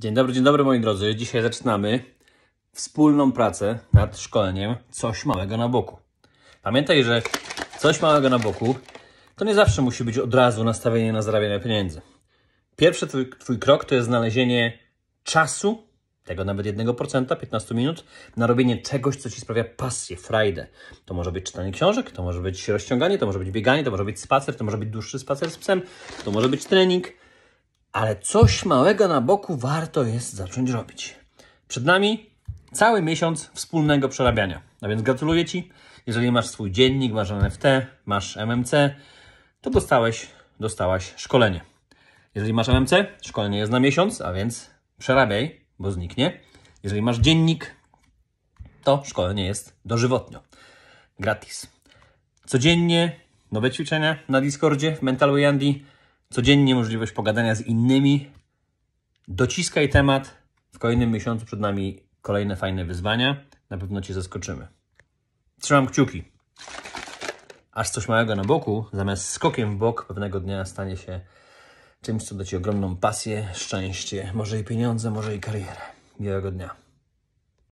Dzień dobry, dzień dobry moi drodzy. Dzisiaj zaczynamy wspólną pracę nad szkoleniem Coś Małego na Boku. Pamiętaj, że Coś Małego na Boku to nie zawsze musi być od razu nastawienie na zarabianie pieniędzy. Pierwszy twój, twój krok to jest znalezienie czasu, tego nawet 1%, 15 minut, na robienie czegoś, co Ci sprawia pasję, frajdę. To może być czytanie książek, to może być rozciąganie, to może być bieganie, to może być spacer, to może być dłuższy spacer z psem, to może być trening – ale coś małego na boku warto jest zacząć robić. Przed nami cały miesiąc wspólnego przerabiania. A no więc gratuluję Ci. Jeżeli masz swój dziennik, masz NFT, masz MMC, to dostałeś, dostałaś szkolenie. Jeżeli masz MMC, szkolenie jest na miesiąc, a więc przerabiaj, bo zniknie. Jeżeli masz dziennik, to szkolenie jest dożywotnio. Gratis. Codziennie nowe ćwiczenia na Discordzie w Mental Way Andy codziennie możliwość pogadania z innymi. Dociskaj temat. W kolejnym miesiącu przed nami kolejne fajne wyzwania. Na pewno Cię zaskoczymy. Trzymam kciuki. Aż coś małego na boku, zamiast skokiem w bok, pewnego dnia stanie się czymś, co da Ci ogromną pasję, szczęście, może i pieniądze, może i karierę. Miłego dnia.